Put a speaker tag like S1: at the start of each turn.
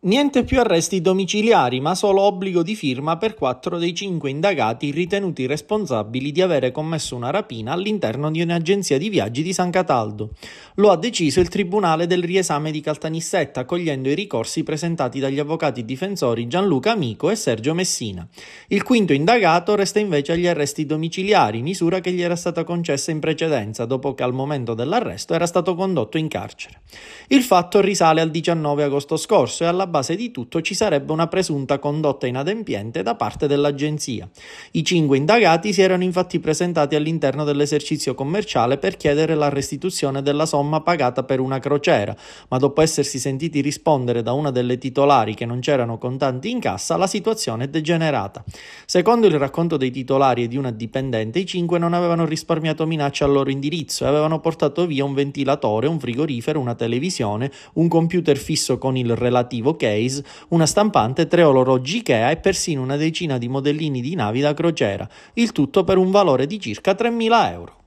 S1: Niente più arresti domiciliari, ma solo obbligo di firma per quattro dei cinque indagati ritenuti responsabili di avere commesso una rapina all'interno di un'agenzia di viaggi di San Cataldo. Lo ha deciso il Tribunale del riesame di Caltanissetta, accogliendo i ricorsi presentati dagli avvocati difensori Gianluca Amico e Sergio Messina. Il quinto indagato resta invece agli arresti domiciliari, misura che gli era stata concessa in precedenza, dopo che al momento dell'arresto era stato condotto in carcere. Il fatto risale al 19 agosto scorso e alla base di tutto ci sarebbe una presunta condotta inadempiente da parte dell'agenzia. I cinque indagati si erano infatti presentati all'interno dell'esercizio commerciale per chiedere la restituzione della somma pagata per una crociera, ma dopo essersi sentiti rispondere da una delle titolari che non c'erano contanti in cassa, la situazione è degenerata. Secondo il racconto dei titolari e di una dipendente, i cinque non avevano risparmiato minacce al loro indirizzo e avevano portato via un ventilatore, un frigorifero, una televisione, un computer fisso con il relativo case, una stampante, tre orologi Ikea e persino una decina di modellini di navi da crociera, il tutto per un valore di circa 3.000 euro.